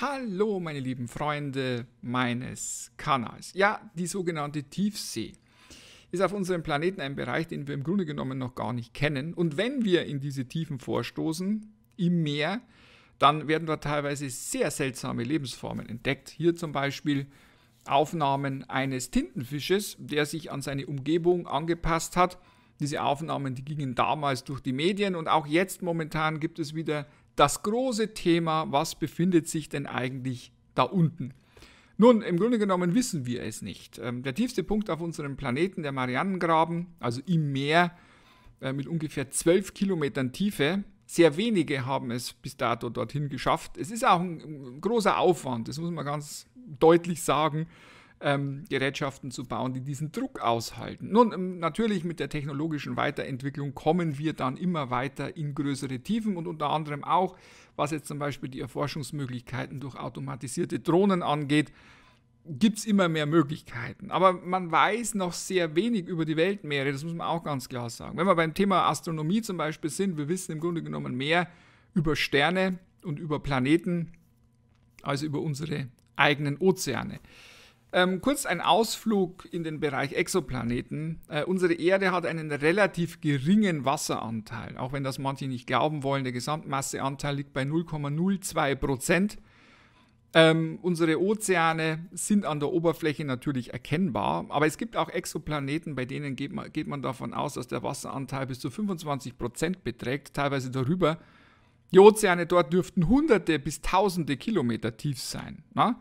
Hallo meine lieben Freunde meines Kanals. Ja, die sogenannte Tiefsee ist auf unserem Planeten ein Bereich, den wir im Grunde genommen noch gar nicht kennen. Und wenn wir in diese Tiefen vorstoßen, im Meer, dann werden dort teilweise sehr seltsame Lebensformen entdeckt. Hier zum Beispiel Aufnahmen eines Tintenfisches, der sich an seine Umgebung angepasst hat. Diese Aufnahmen, die gingen damals durch die Medien und auch jetzt momentan gibt es wieder das große Thema, was befindet sich denn eigentlich da unten? Nun, im Grunde genommen wissen wir es nicht. Ähm, der tiefste Punkt auf unserem Planeten, der Marianengraben, also im Meer äh, mit ungefähr 12 Kilometern Tiefe, sehr wenige haben es bis dato dorthin geschafft. Es ist auch ein großer Aufwand, das muss man ganz deutlich sagen ähm, Gerätschaften zu bauen, die diesen Druck aushalten. Nun, ähm, natürlich mit der technologischen Weiterentwicklung kommen wir dann immer weiter in größere Tiefen und unter anderem auch, was jetzt zum Beispiel die Erforschungsmöglichkeiten durch automatisierte Drohnen angeht, gibt es immer mehr Möglichkeiten. Aber man weiß noch sehr wenig über die Weltmeere, das muss man auch ganz klar sagen. Wenn wir beim Thema Astronomie zum Beispiel sind, wir wissen im Grunde genommen mehr über Sterne und über Planeten als über unsere eigenen Ozeane. Ähm, kurz ein Ausflug in den Bereich Exoplaneten. Äh, unsere Erde hat einen relativ geringen Wasseranteil, auch wenn das manche nicht glauben wollen. Der Gesamtmasseanteil liegt bei 0,02 Prozent. Ähm, unsere Ozeane sind an der Oberfläche natürlich erkennbar, aber es gibt auch Exoplaneten, bei denen geht man, geht man davon aus, dass der Wasseranteil bis zu 25 Prozent beträgt, teilweise darüber. Die Ozeane dort dürften hunderte bis tausende Kilometer tief sein. Na?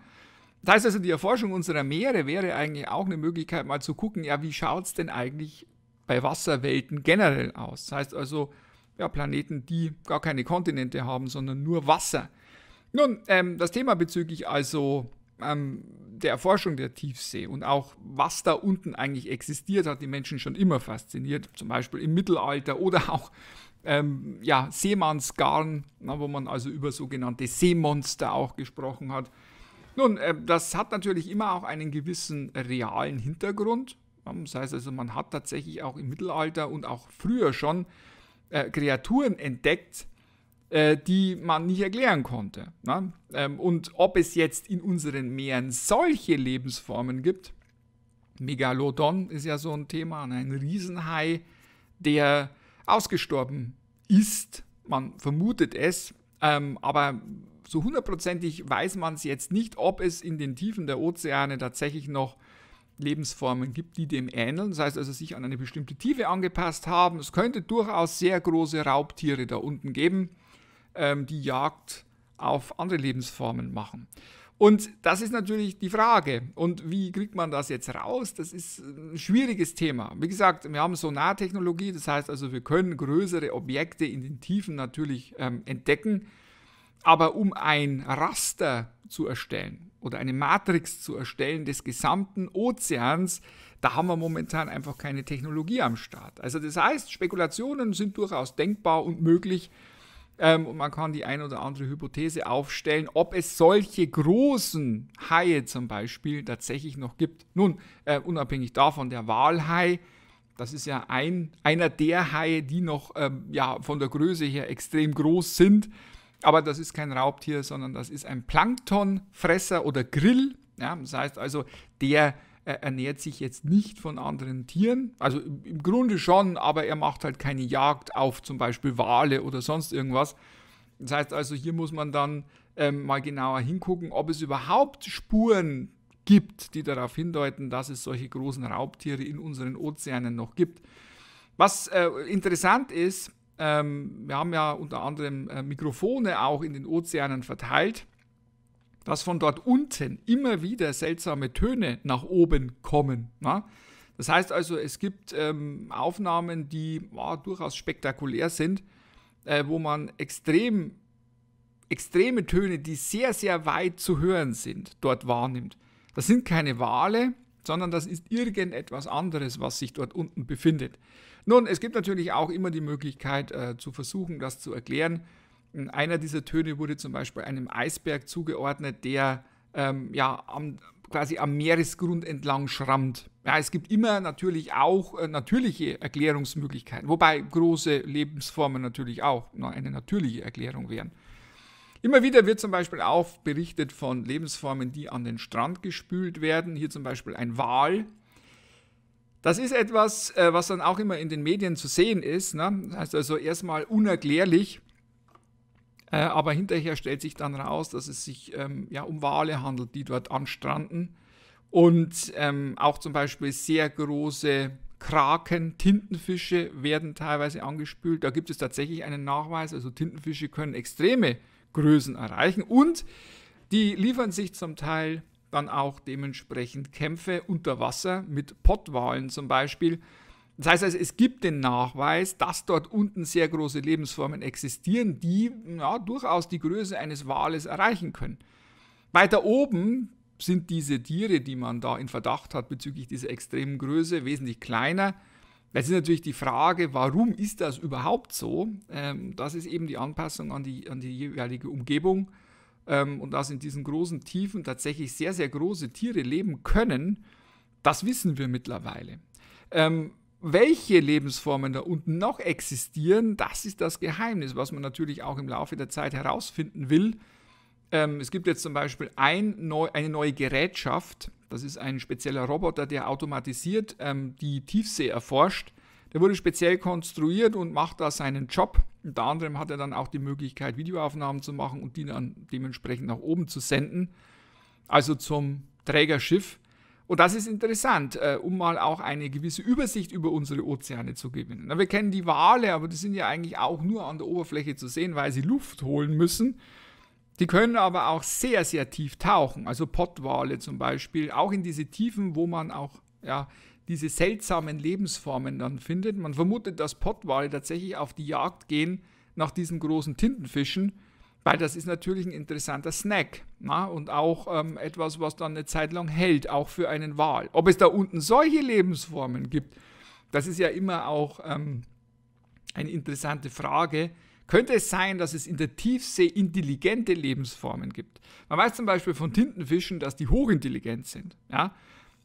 Das heißt also, die Erforschung unserer Meere wäre eigentlich auch eine Möglichkeit, mal zu gucken, ja, wie schaut es denn eigentlich bei Wasserwelten generell aus? Das heißt also, ja, Planeten, die gar keine Kontinente haben, sondern nur Wasser. Nun, ähm, das Thema bezüglich also ähm, der Erforschung der Tiefsee und auch was da unten eigentlich existiert, hat die Menschen schon immer fasziniert, zum Beispiel im Mittelalter oder auch ähm, ja, Seemannsgarn, na, wo man also über sogenannte Seemonster auch gesprochen hat. Nun, äh, das hat natürlich immer auch einen gewissen realen Hintergrund. Das heißt also, man hat tatsächlich auch im Mittelalter und auch früher schon äh, Kreaturen entdeckt, äh, die man nicht erklären konnte. Ne? Ähm, und ob es jetzt in unseren Meeren solche Lebensformen gibt, Megalodon ist ja so ein Thema, ne? ein Riesenhai, der ausgestorben ist, man vermutet es, ähm, aber so hundertprozentig weiß man es jetzt nicht, ob es in den Tiefen der Ozeane tatsächlich noch Lebensformen gibt, die dem ähneln. Das heißt also, sich an eine bestimmte Tiefe angepasst haben. Es könnte durchaus sehr große Raubtiere da unten geben, ähm, die Jagd auf andere Lebensformen machen. Und das ist natürlich die Frage. Und wie kriegt man das jetzt raus? Das ist ähm, ein schwieriges Thema. Wie gesagt, wir haben Sonartechnologie, das heißt also, wir können größere Objekte in den Tiefen natürlich ähm, entdecken. Aber um ein Raster zu erstellen oder eine Matrix zu erstellen des gesamten Ozeans, da haben wir momentan einfach keine Technologie am Start. Also das heißt, Spekulationen sind durchaus denkbar und möglich. Ähm, und man kann die ein oder andere Hypothese aufstellen, ob es solche großen Haie zum Beispiel tatsächlich noch gibt. Nun, äh, unabhängig davon, der Walhai, das ist ja ein, einer der Haie, die noch ähm, ja, von der Größe her extrem groß sind. Aber das ist kein Raubtier, sondern das ist ein Planktonfresser oder Grill. Ja, das heißt also, der äh, ernährt sich jetzt nicht von anderen Tieren. Also im Grunde schon, aber er macht halt keine Jagd auf zum Beispiel Wale oder sonst irgendwas. Das heißt also, hier muss man dann ähm, mal genauer hingucken, ob es überhaupt Spuren gibt, die darauf hindeuten, dass es solche großen Raubtiere in unseren Ozeanen noch gibt. Was äh, interessant ist, ähm, wir haben ja unter anderem äh, Mikrofone auch in den Ozeanen verteilt, dass von dort unten immer wieder seltsame Töne nach oben kommen. Na? Das heißt also, es gibt ähm, Aufnahmen, die ja, durchaus spektakulär sind, äh, wo man extrem, extreme Töne, die sehr, sehr weit zu hören sind, dort wahrnimmt. Das sind keine Wale, sondern das ist irgendetwas anderes, was sich dort unten befindet. Nun, es gibt natürlich auch immer die Möglichkeit äh, zu versuchen, das zu erklären. Hm, einer dieser Töne wurde zum Beispiel einem Eisberg zugeordnet, der ähm, ja am, quasi am Meeresgrund entlang schrammt. Ja, es gibt immer natürlich auch äh, natürliche Erklärungsmöglichkeiten, wobei große Lebensformen natürlich auch na, eine natürliche Erklärung wären. Immer wieder wird zum Beispiel auch berichtet von Lebensformen, die an den Strand gespült werden. Hier zum Beispiel ein Wal. Das ist etwas, äh, was dann auch immer in den Medien zu sehen ist. Ne? Das heißt also erstmal unerklärlich, äh, aber hinterher stellt sich dann raus, dass es sich ähm, ja, um Wale handelt, die dort anstranden. Und ähm, auch zum Beispiel sehr große Kraken, Tintenfische werden teilweise angespült. Da gibt es tatsächlich einen Nachweis. Also Tintenfische können extreme Größen erreichen und die liefern sich zum Teil dann auch dementsprechend Kämpfe unter Wasser mit Pottwalen zum Beispiel. Das heißt also, es gibt den Nachweis, dass dort unten sehr große Lebensformen existieren, die ja, durchaus die Größe eines Wales erreichen können. Weiter oben sind diese Tiere, die man da in Verdacht hat bezüglich dieser extremen Größe, wesentlich kleiner. Jetzt ist natürlich die Frage, warum ist das überhaupt so? Ähm, das ist eben die Anpassung an die, an die jeweilige Umgebung ähm, und dass in diesen großen Tiefen tatsächlich sehr, sehr große Tiere leben können, das wissen wir mittlerweile. Ähm, welche Lebensformen da unten noch existieren, das ist das Geheimnis, was man natürlich auch im Laufe der Zeit herausfinden will. Ähm, es gibt jetzt zum Beispiel ein neu, eine neue Gerätschaft. Das ist ein spezieller Roboter, der automatisiert ähm, die Tiefsee erforscht. Der wurde speziell konstruiert und macht da seinen Job. Unter anderem hat er dann auch die Möglichkeit, Videoaufnahmen zu machen und die dann dementsprechend nach oben zu senden, also zum Trägerschiff. Und das ist interessant, äh, um mal auch eine gewisse Übersicht über unsere Ozeane zu gewinnen. Na, wir kennen die Wale, aber die sind ja eigentlich auch nur an der Oberfläche zu sehen, weil sie Luft holen müssen. Die können aber auch sehr, sehr tief tauchen, also Pottwale zum Beispiel, auch in diese Tiefen, wo man auch ja, diese seltsamen Lebensformen dann findet. Man vermutet, dass Pottwale tatsächlich auf die Jagd gehen nach diesen großen Tintenfischen, weil das ist natürlich ein interessanter Snack na? und auch ähm, etwas, was dann eine Zeit lang hält, auch für einen Wal. Ob es da unten solche Lebensformen gibt, das ist ja immer auch ähm, eine interessante Frage, könnte es sein, dass es in der Tiefsee intelligente Lebensformen gibt? Man weiß zum Beispiel von Tintenfischen, dass die hochintelligent sind. Ja?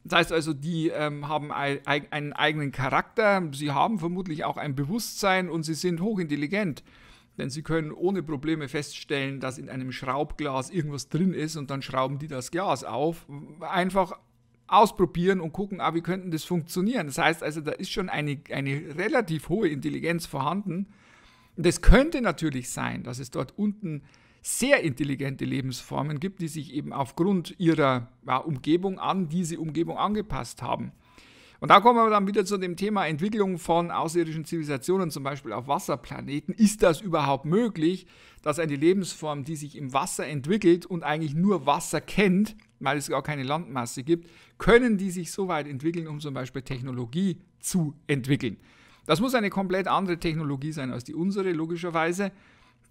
Das heißt also, die ähm, haben ein, einen eigenen Charakter, sie haben vermutlich auch ein Bewusstsein und sie sind hochintelligent. Denn sie können ohne Probleme feststellen, dass in einem Schraubglas irgendwas drin ist und dann schrauben die das Glas auf. Einfach ausprobieren und gucken, ah, wie könnte das funktionieren. Das heißt also, da ist schon eine, eine relativ hohe Intelligenz vorhanden und es könnte natürlich sein, dass es dort unten sehr intelligente Lebensformen gibt, die sich eben aufgrund ihrer ja, Umgebung an diese Umgebung angepasst haben. Und da kommen wir dann wieder zu dem Thema Entwicklung von außerirdischen Zivilisationen, zum Beispiel auf Wasserplaneten. Ist das überhaupt möglich, dass eine Lebensform, die sich im Wasser entwickelt und eigentlich nur Wasser kennt, weil es gar keine Landmasse gibt, können die sich so weit entwickeln, um zum Beispiel Technologie zu entwickeln? Das muss eine komplett andere Technologie sein als die unsere, logischerweise.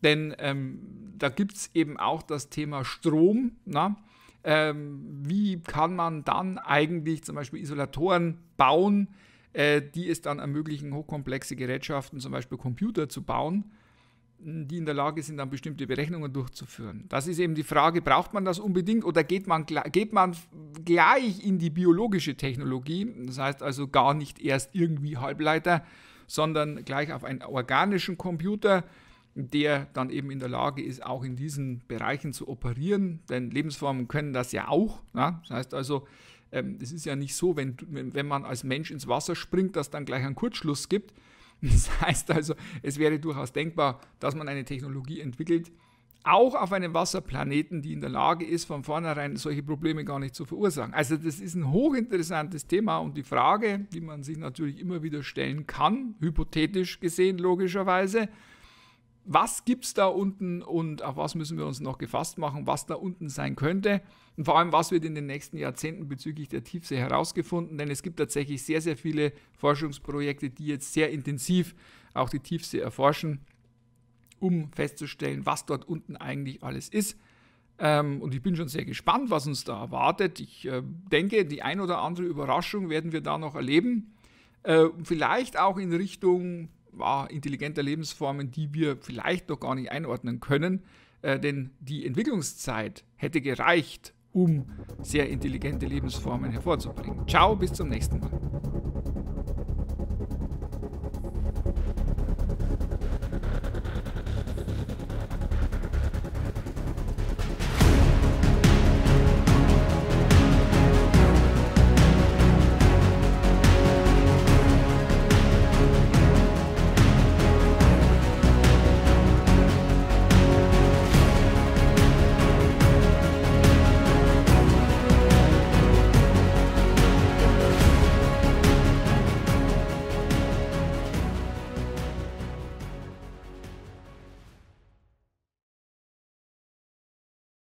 Denn ähm, da gibt es eben auch das Thema Strom. Ähm, wie kann man dann eigentlich zum Beispiel Isolatoren bauen, äh, die es dann ermöglichen, hochkomplexe Gerätschaften, zum Beispiel Computer zu bauen, die in der Lage sind, dann bestimmte Berechnungen durchzuführen. Das ist eben die Frage, braucht man das unbedingt oder geht man, geht man gleich in die biologische Technologie, das heißt also gar nicht erst irgendwie Halbleiter, sondern gleich auf einen organischen Computer, der dann eben in der Lage ist, auch in diesen Bereichen zu operieren. Denn Lebensformen können das ja auch. Ja? Ne? Das heißt also, ähm, es ist ja nicht so, wenn, wenn man als Mensch ins Wasser springt, dass dann gleich einen Kurzschluss gibt. Das heißt also, es wäre durchaus denkbar, dass man eine Technologie entwickelt, auch auf einem Wasserplaneten, die in der Lage ist, von vornherein solche Probleme gar nicht zu verursachen. Also das ist ein hochinteressantes Thema und die Frage, die man sich natürlich immer wieder stellen kann, hypothetisch gesehen logischerweise, was gibt es da unten und auf was müssen wir uns noch gefasst machen, was da unten sein könnte und vor allem, was wird in den nächsten Jahrzehnten bezüglich der Tiefsee herausgefunden, denn es gibt tatsächlich sehr, sehr viele Forschungsprojekte, die jetzt sehr intensiv auch die Tiefsee erforschen um festzustellen, was dort unten eigentlich alles ist. Ähm, und ich bin schon sehr gespannt, was uns da erwartet. Ich äh, denke, die ein oder andere Überraschung werden wir da noch erleben. Äh, vielleicht auch in Richtung ja, intelligenter Lebensformen, die wir vielleicht noch gar nicht einordnen können. Äh, denn die Entwicklungszeit hätte gereicht, um sehr intelligente Lebensformen hervorzubringen. Ciao, bis zum nächsten Mal.